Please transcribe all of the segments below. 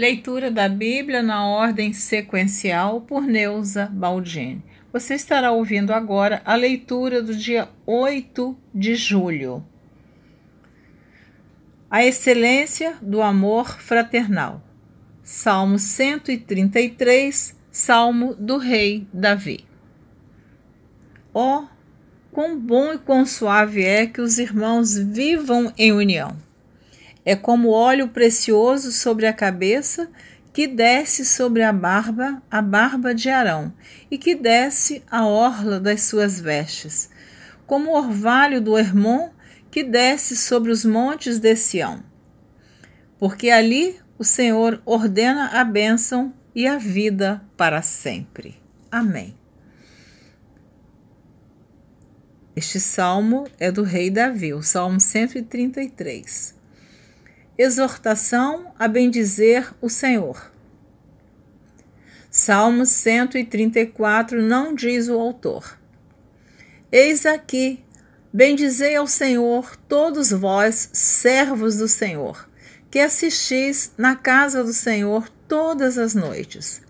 Leitura da Bíblia na ordem sequencial por Neuza Baldini. Você estará ouvindo agora a leitura do dia 8 de julho. A excelência do amor fraternal. Salmo 133, Salmo do Rei Davi. Ó, oh, quão bom e quão suave é que os irmãos vivam em união! É como óleo precioso sobre a cabeça que desce sobre a barba, a barba de Arão, e que desce a orla das suas vestes, como o orvalho do Hermon que desce sobre os montes de Sião. Porque ali o Senhor ordena a bênção e a vida para sempre. Amém. Este salmo é do rei Davi, o Salmo 133 exortação a bendizer o Senhor. Salmo 134 não diz o autor. Eis aqui, bendizei ao Senhor todos vós, servos do Senhor, que assistis na casa do Senhor todas as noites.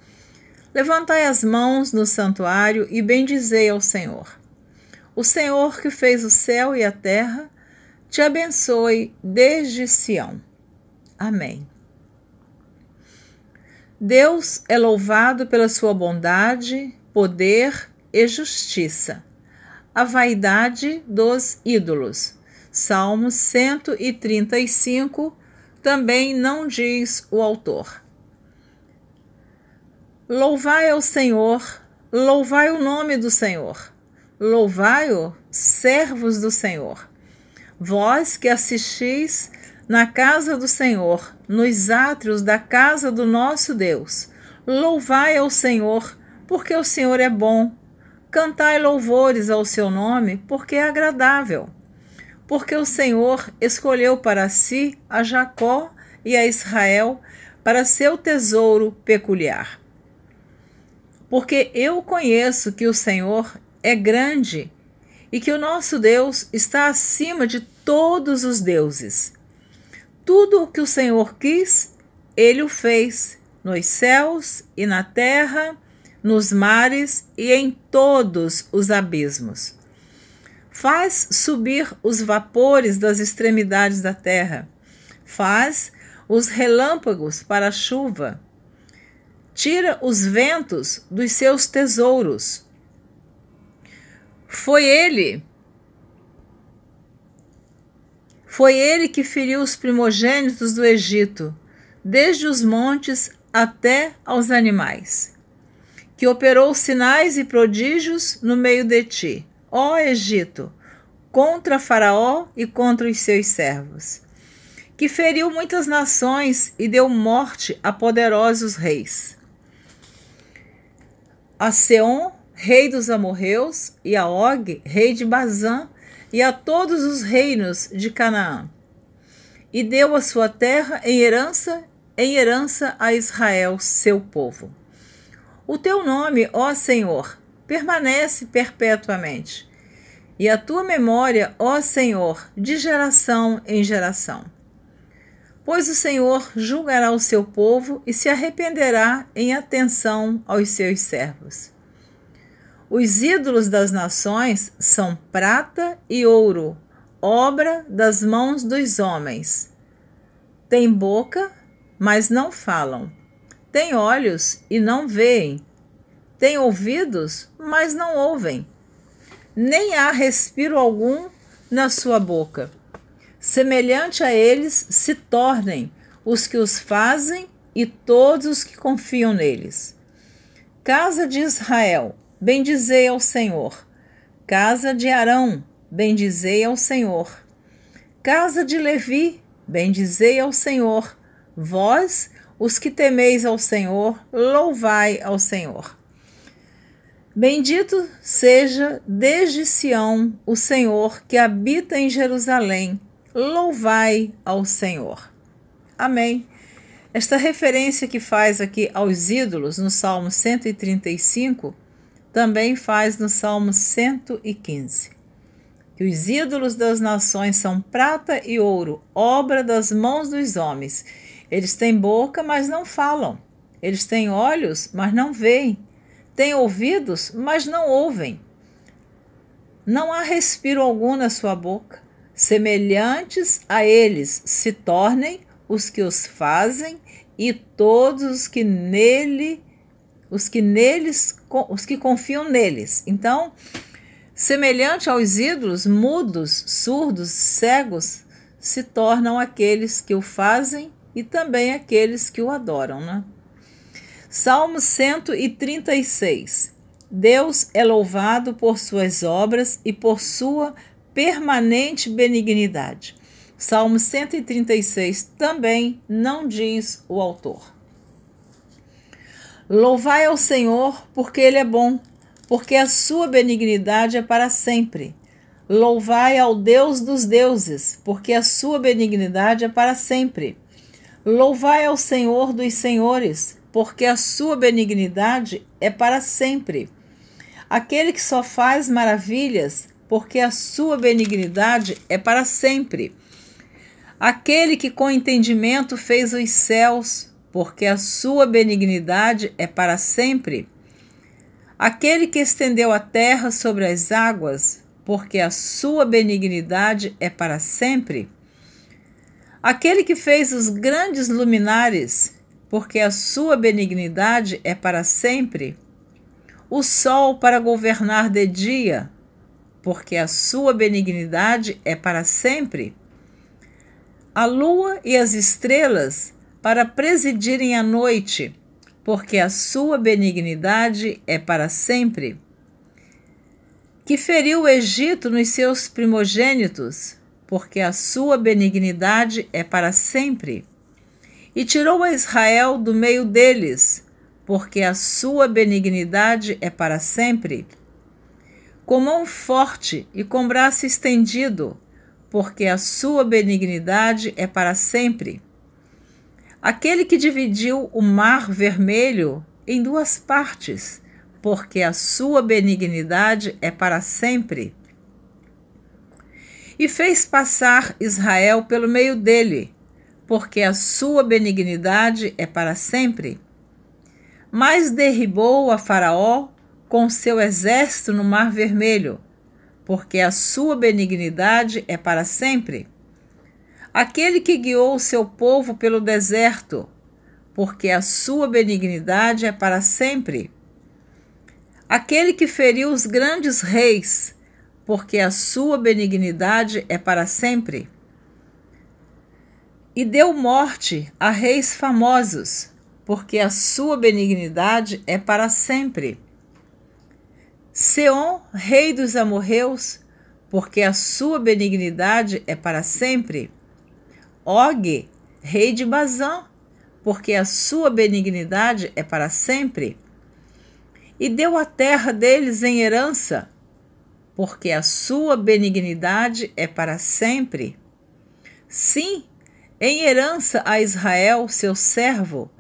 Levantai as mãos no santuário e bendizei ao Senhor. O Senhor que fez o céu e a terra, te abençoe desde Sião. Amém. Deus é louvado pela sua bondade, poder e justiça. A vaidade dos ídolos. Salmo 135 também não diz o autor. Louvai ao Senhor, louvai o nome do Senhor, louvai-o, servos do Senhor. Vós que assistis na casa do Senhor, nos átrios da casa do nosso Deus. Louvai ao Senhor, porque o Senhor é bom. Cantai louvores ao seu nome, porque é agradável. Porque o Senhor escolheu para si a Jacó e a Israel para seu tesouro peculiar. Porque eu conheço que o Senhor é grande e que o nosso Deus está acima de todos os deuses. Tudo o que o Senhor quis, ele o fez, nos céus e na terra, nos mares e em todos os abismos. Faz subir os vapores das extremidades da terra, faz os relâmpagos para a chuva, tira os ventos dos seus tesouros. Foi ele Foi ele que feriu os primogênitos do Egito, desde os montes até aos animais, que operou sinais e prodígios no meio de ti, ó Egito, contra Faraó e contra os seus servos, que feriu muitas nações e deu morte a poderosos reis. A Seon, rei dos amorreus, e a Og, rei de Bazã, e a todos os reinos de Canaã. E deu a sua terra em herança, em herança a Israel, seu povo. O teu nome, ó Senhor, permanece perpetuamente, e a tua memória, ó Senhor, de geração em geração. Pois o Senhor julgará o seu povo e se arrependerá em atenção aos seus servos. Os ídolos das nações são prata e ouro, obra das mãos dos homens. Têm boca, mas não falam. Têm olhos e não veem. Têm ouvidos, mas não ouvem. Nem há respiro algum na sua boca. Semelhante a eles se tornem os que os fazem e todos os que confiam neles. Casa de Israel, bendizei ao Senhor. Casa de Arão, bendizei ao Senhor. Casa de Levi, bendizei ao Senhor. Vós, os que temeis ao Senhor, louvai ao Senhor. Bendito seja desde Sião o Senhor que habita em Jerusalém. Louvai ao Senhor. Amém. Esta referência que faz aqui aos ídolos no Salmo 135 também faz no Salmo 115. Que os ídolos das nações são prata e ouro, obra das mãos dos homens. Eles têm boca, mas não falam. Eles têm olhos, mas não veem. Têm ouvidos, mas não ouvem. Não há respiro algum na sua boca. Semelhantes a eles se tornem os que os fazem e todos os que nele os que neles os que confiam neles. Então, semelhante aos ídolos, mudos, surdos, cegos, se tornam aqueles que o fazem e também aqueles que o adoram. Né? Salmo 136. Deus é louvado por suas obras e por sua permanente benignidade. Salmo 136 também não diz o autor. Louvai ao Senhor, porque Ele é bom, porque a sua benignidade é para sempre. Louvai ao Deus dos deuses, porque a sua benignidade é para sempre. Louvai ao Senhor dos senhores, porque a sua benignidade é para sempre. Aquele que só faz maravilhas, porque a sua benignidade é para sempre. Aquele que com entendimento fez os céus, porque a sua benignidade é para sempre. Aquele que estendeu a terra sobre as águas, porque a sua benignidade é para sempre. Aquele que fez os grandes luminares, porque a sua benignidade é para sempre. O sol para governar de dia, porque a sua benignidade é para sempre. A lua e as estrelas, para presidirem a noite, porque a sua benignidade é para sempre. Que feriu o Egito nos seus primogênitos, porque a sua benignidade é para sempre. E tirou a Israel do meio deles, porque a sua benignidade é para sempre. Com mão forte e com braço estendido, porque a sua benignidade é para sempre aquele que dividiu o mar vermelho em duas partes, porque a sua benignidade é para sempre. E fez passar Israel pelo meio dele, porque a sua benignidade é para sempre. Mas derribou a Faraó com seu exército no Mar Vermelho, porque a sua benignidade é para sempre aquele que guiou o seu povo pelo deserto, porque a sua benignidade é para sempre. Aquele que feriu os grandes reis, porque a sua benignidade é para sempre. E deu morte a reis famosos, porque a sua benignidade é para sempre. Seon, rei dos amorreus, porque a sua benignidade é para sempre. Og, rei de Bazã, porque a sua benignidade é para sempre. E deu a terra deles em herança, porque a sua benignidade é para sempre. Sim, em herança a Israel, seu servo,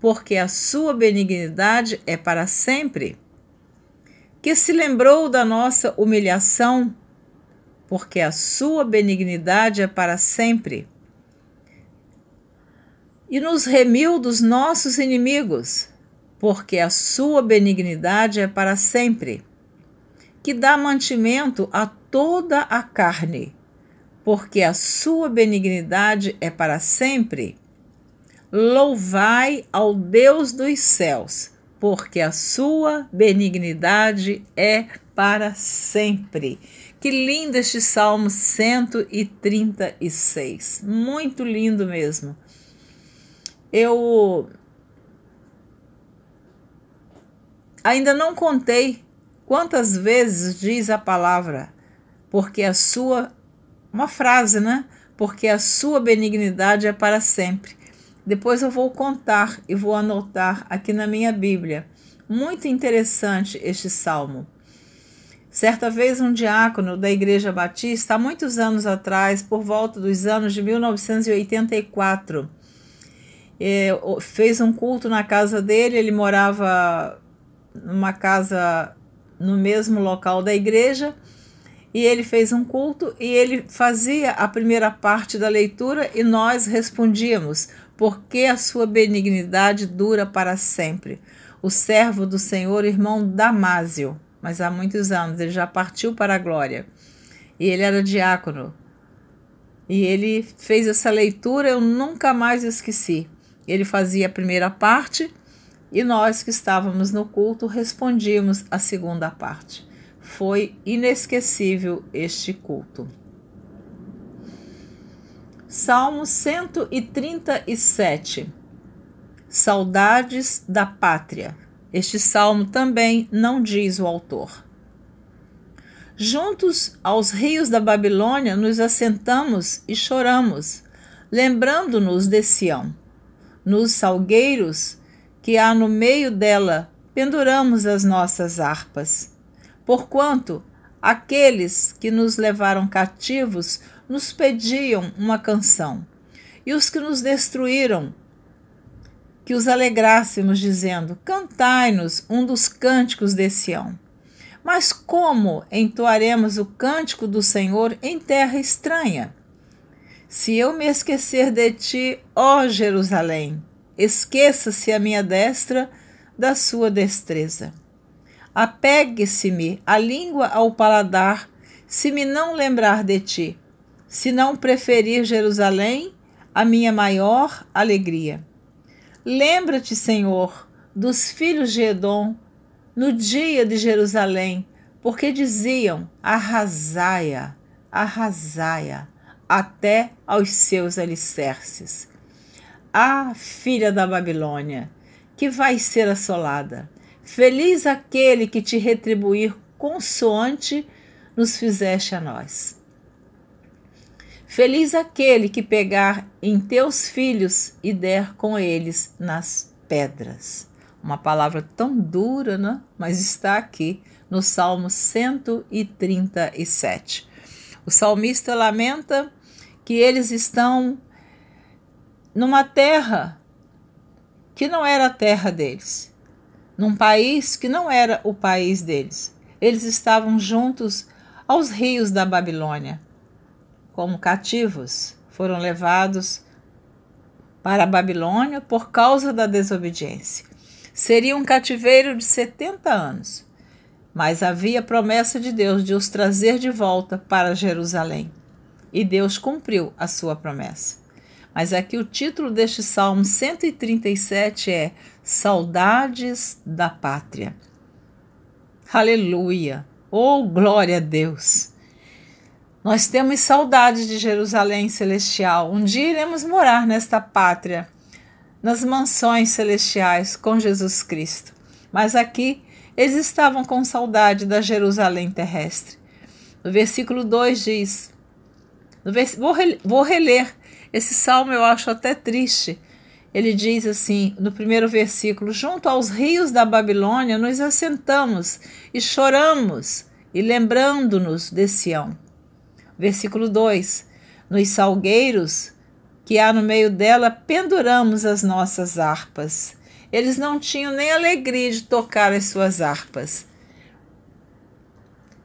porque a sua benignidade é para sempre. Que se lembrou da nossa humilhação, porque a sua benignidade é para sempre e nos remiu dos nossos inimigos, porque a sua benignidade é para sempre, que dá mantimento a toda a carne, porque a sua benignidade é para sempre. Louvai ao Deus dos céus, porque a sua benignidade é para sempre. Que lindo este Salmo 136, muito lindo mesmo. Eu ainda não contei quantas vezes diz a palavra, porque a sua uma frase, né? Porque a sua benignidade é para sempre. Depois eu vou contar e vou anotar aqui na minha Bíblia. Muito interessante este salmo. Certa vez, um diácono da Igreja Batista, há muitos anos atrás, por volta dos anos de 1984, é, fez um culto na casa dele, ele morava numa casa no mesmo local da igreja, e ele fez um culto e ele fazia a primeira parte da leitura e nós respondíamos: porque a sua benignidade dura para sempre. O servo do Senhor, irmão Damásio, mas há muitos anos, ele já partiu para a glória. E ele era diácono. E ele fez essa leitura, eu nunca mais esqueci. Ele fazia a primeira parte e nós que estávamos no culto respondíamos a segunda parte. Foi inesquecível este culto. Salmo 137 Saudades da Pátria. Este salmo também não diz o autor. Juntos aos rios da Babilônia nos assentamos e choramos, lembrando-nos de Sião. Nos salgueiros que há no meio dela, penduramos as nossas harpas. Porquanto aqueles que nos levaram cativos nos pediam uma canção, e os que nos destruíram, que os alegrássemos, dizendo: Cantai-nos um dos cânticos de Sião. Mas como entoaremos o cântico do Senhor em terra estranha? Se eu me esquecer de ti, ó Jerusalém, esqueça-se a minha destra da sua destreza. Apegue-se-me a língua ao paladar, se me não lembrar de ti, se não preferir Jerusalém, a minha maior alegria. Lembra-te, Senhor, dos filhos de Edom, no dia de Jerusalém, porque diziam: arrasaia, arrasaia até aos seus alicerces. Ah, filha da Babilônia, que vai ser assolada! Feliz aquele que te retribuir consoante nos fizeste a nós. Feliz aquele que pegar em teus filhos e der com eles nas pedras. Uma palavra tão dura, né? Mas está aqui no Salmo 137. O salmista lamenta que eles estão numa terra que não era a terra deles, num país que não era o país deles. Eles estavam juntos aos rios da Babilônia, como cativos, foram levados para a Babilônia por causa da desobediência. Seria um cativeiro de 70 anos mas havia promessa de Deus de os trazer de volta para Jerusalém. E Deus cumpriu a sua promessa. Mas aqui é o título deste Salmo 137 é Saudades da Pátria. Aleluia! Oh, glória a Deus! Nós temos saudades de Jerusalém celestial. Um dia iremos morar nesta pátria, nas mansões celestiais com Jesus Cristo. Mas aqui eles estavam com saudade da Jerusalém terrestre. No versículo 2 diz: vers... vou, vou reler. Esse salmo eu acho até triste. Ele diz assim, no primeiro versículo: Junto aos rios da Babilônia nos assentamos e choramos, e lembrando-nos de Sião. Versículo 2: Nos salgueiros que há no meio dela penduramos as nossas harpas eles não tinham nem alegria de tocar as suas harpas.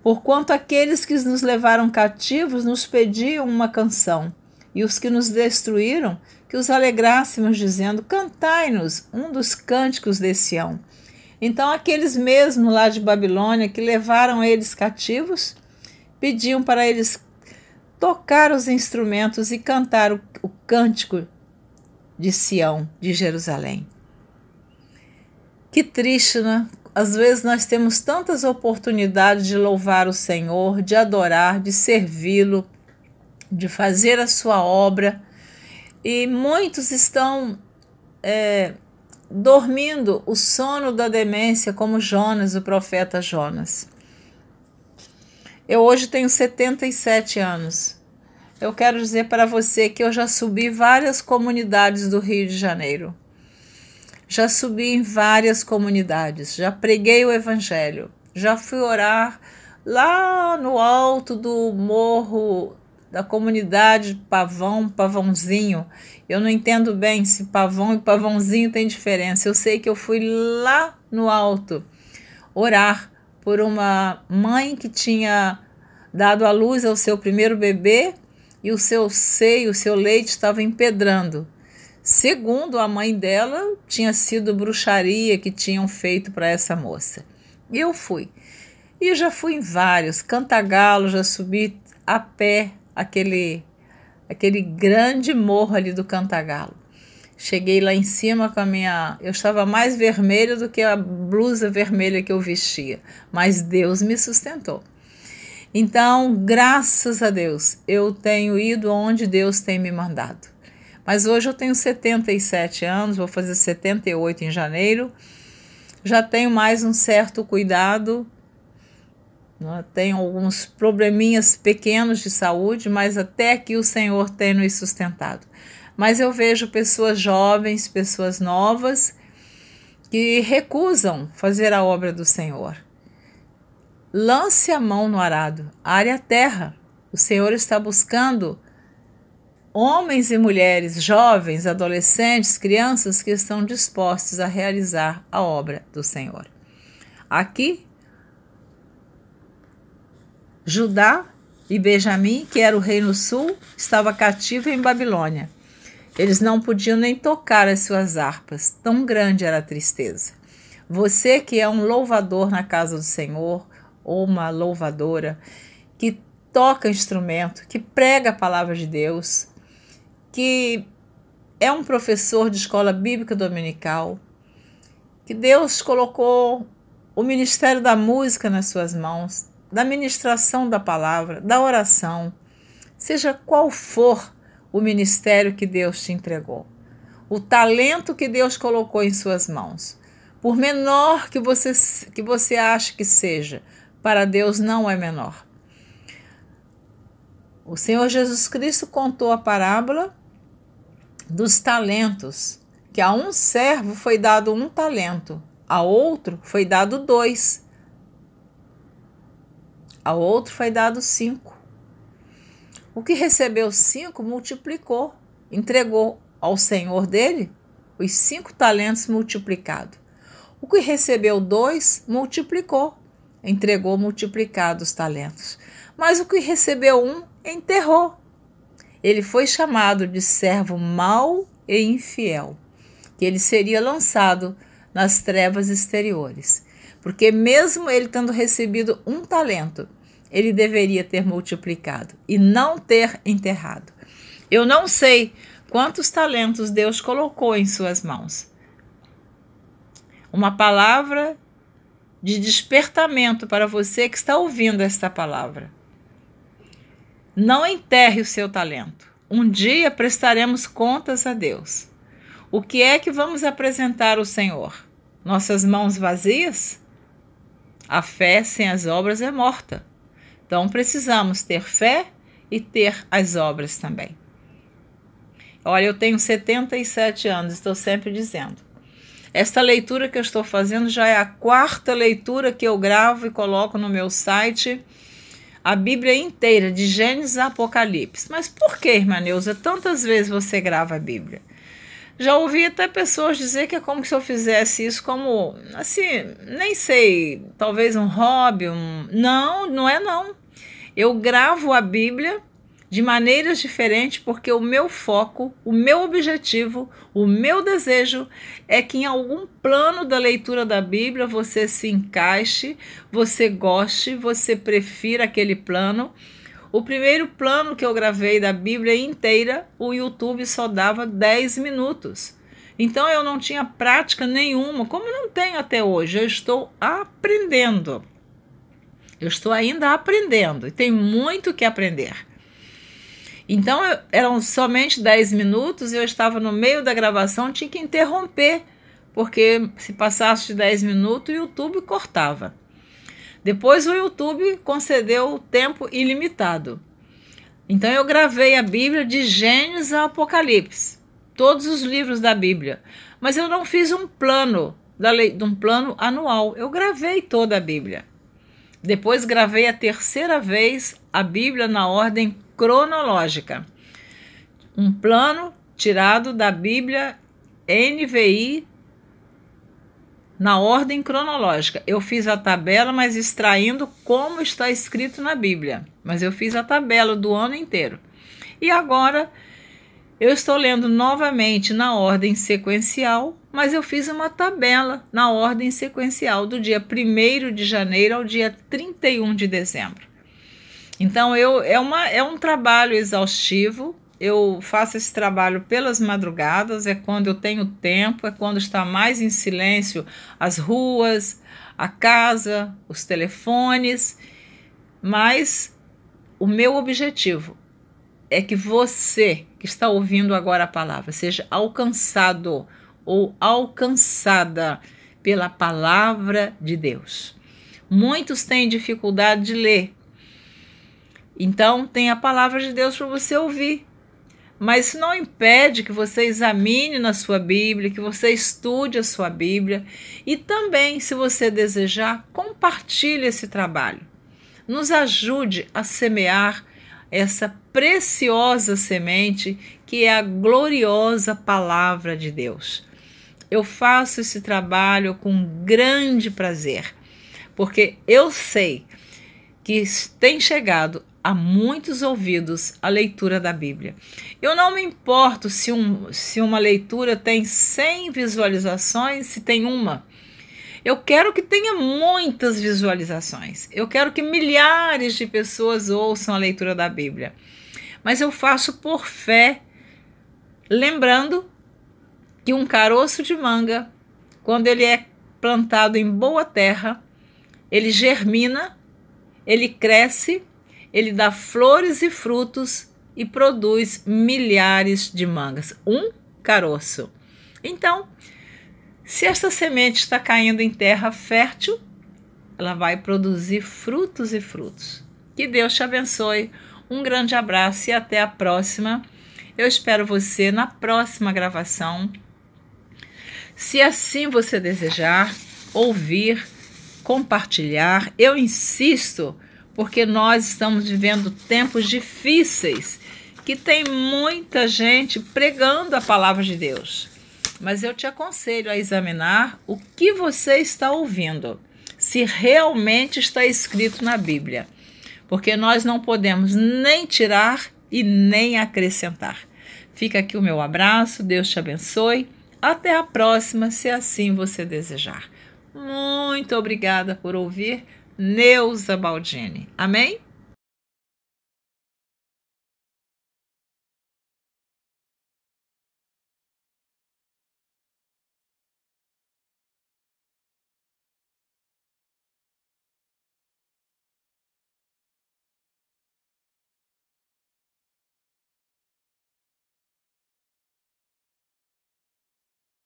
Porquanto aqueles que nos levaram cativos nos pediam uma canção, e os que nos destruíram, que os alegrássemos, dizendo: Cantai-nos um dos cânticos de Sião. Então, aqueles mesmos lá de Babilônia que levaram eles cativos, pediam para eles tocar os instrumentos e cantar o, o cântico de Sião, de Jerusalém. Que triste, né? Às vezes nós temos tantas oportunidades de louvar o Senhor, de adorar, de servi-lo, de fazer a sua obra, e muitos estão é, dormindo o sono da demência, como Jonas, o profeta Jonas. Eu hoje tenho 77 anos. Eu quero dizer para você que eu já subi várias comunidades do Rio de Janeiro já subi em várias comunidades, já preguei o Evangelho, já fui orar lá no alto do morro da comunidade Pavão, Pavãozinho. Eu não entendo bem se Pavão e Pavãozinho tem diferença. Eu sei que eu fui lá no alto orar por uma mãe que tinha dado à luz ao seu primeiro bebê e o seu seio, o seu leite estava empedrando. Segundo a mãe dela, tinha sido bruxaria que tinham feito para essa moça. Eu fui. E já fui em vários, Cantagalo, já subi a pé aquele aquele grande morro ali do Cantagalo. Cheguei lá em cima com a minha. Eu estava mais vermelha do que a blusa vermelha que eu vestia, mas Deus me sustentou. Então, graças a Deus, eu tenho ido onde Deus tem me mandado. Mas hoje eu tenho 77 anos, vou fazer 78 em janeiro. Já tenho mais um certo cuidado. Né? Tenho alguns probleminhas pequenos de saúde, mas até que o Senhor tem nos sustentado. Mas eu vejo pessoas jovens, pessoas novas, que recusam fazer a obra do Senhor. Lance a mão no arado, área terra. O Senhor está buscando homens e mulheres, jovens, adolescentes, crianças que estão dispostos a realizar a obra do Senhor. Aqui, Judá e Benjamim, que era o reino sul, estava cativo em Babilônia. Eles não podiam nem tocar as suas harpas, tão grande era a tristeza. Você que é um louvador na casa do Senhor, ou uma louvadora, que toca instrumento, que prega a palavra de Deus, que é um professor de escola bíblica dominical, que Deus colocou o ministério da música nas suas mãos, da ministração da palavra, da oração, seja qual for o ministério que Deus te entregou, o talento que Deus colocou em suas mãos. Por menor que você, que você ache que seja, para Deus não é menor. O Senhor Jesus Cristo contou a parábola dos talentos, que a um servo foi dado um talento, a outro foi dado dois, a outro foi dado cinco. O que recebeu cinco multiplicou, entregou ao senhor dele os cinco talentos multiplicados. O que recebeu dois multiplicou, entregou multiplicados os talentos. Mas o que recebeu um enterrou ele foi chamado de servo mau e infiel, que ele seria lançado nas trevas exteriores. Porque, mesmo ele tendo recebido um talento, ele deveria ter multiplicado e não ter enterrado. Eu não sei quantos talentos Deus colocou em suas mãos. Uma palavra de despertamento para você que está ouvindo esta palavra. Não enterre o seu talento. Um dia prestaremos contas a Deus. O que é que vamos apresentar ao Senhor? Nossas mãos vazias? A fé sem as obras é morta. Então precisamos ter fé e ter as obras também. Olha, eu tenho 77 anos, estou sempre dizendo. Esta leitura que eu estou fazendo já é a quarta leitura que eu gravo e coloco no meu site a Bíblia inteira, de Gênesis a Apocalipse. Mas por que, irmã Neuza, tantas vezes você grava a Bíblia? Já ouvi até pessoas dizer que é como se eu fizesse isso como, assim, nem sei, talvez um hobby, um... Não, não é não. Eu gravo a Bíblia de maneiras diferentes, porque o meu foco, o meu objetivo, o meu desejo é que em algum plano da leitura da Bíblia você se encaixe, você goste, você prefira aquele plano. O primeiro plano que eu gravei da Bíblia inteira, o YouTube só dava 10 minutos. Então eu não tinha prática nenhuma, como não tenho até hoje. Eu estou aprendendo. Eu estou ainda aprendendo e tem muito que aprender. Então eu, eram somente 10 minutos e eu estava no meio da gravação, tinha que interromper, porque se passasse de 10 minutos, o YouTube cortava. Depois o YouTube concedeu o tempo ilimitado. Então eu gravei a Bíblia de Gênesis a Apocalipse, todos os livros da Bíblia. Mas eu não fiz um plano da lei, de um plano anual. Eu gravei toda a Bíblia. Depois gravei a terceira vez a Bíblia na ordem cronológica. Um plano tirado da Bíblia NVI na ordem cronológica. Eu fiz a tabela, mas extraindo como está escrito na Bíblia. Mas eu fiz a tabela do ano inteiro. E agora eu estou lendo novamente na ordem sequencial, mas eu fiz uma tabela na ordem sequencial do dia 1 de janeiro ao dia 31 de dezembro. Então eu é, uma, é um trabalho exaustivo. Eu faço esse trabalho pelas madrugadas, é quando eu tenho tempo, é quando está mais em silêncio as ruas, a casa, os telefones. Mas o meu objetivo é que você que está ouvindo agora a palavra seja alcançado ou alcançada pela palavra de Deus. Muitos têm dificuldade de ler, então, tem a palavra de Deus para você ouvir. Mas isso não impede que você examine na sua Bíblia, que você estude a sua Bíblia e também, se você desejar, compartilhe esse trabalho. Nos ajude a semear essa preciosa semente que é a gloriosa palavra de Deus. Eu faço esse trabalho com grande prazer, porque eu sei que tem chegado a muitos ouvidos a leitura da Bíblia. Eu não me importo se, um, se uma leitura tem 100 visualizações, se tem uma. Eu quero que tenha muitas visualizações. Eu quero que milhares de pessoas ouçam a leitura da Bíblia. Mas eu faço por fé, lembrando que um caroço de manga, quando ele é plantado em boa terra, ele germina, ele cresce ele dá flores e frutos e produz milhares de mangas, um caroço. Então, se esta semente está caindo em terra fértil, ela vai produzir frutos e frutos. Que Deus te abençoe. Um grande abraço e até a próxima. Eu espero você na próxima gravação. Se assim você desejar, ouvir, compartilhar, eu insisto porque nós estamos vivendo tempos difíceis que tem muita gente pregando a palavra de Deus. Mas eu te aconselho a examinar o que você está ouvindo, se realmente está escrito na Bíblia, porque nós não podemos nem tirar e nem acrescentar. Fica aqui o meu abraço, Deus te abençoe. Até a próxima, se assim você desejar. Muito obrigada por ouvir. Neuza Baldini. Amém?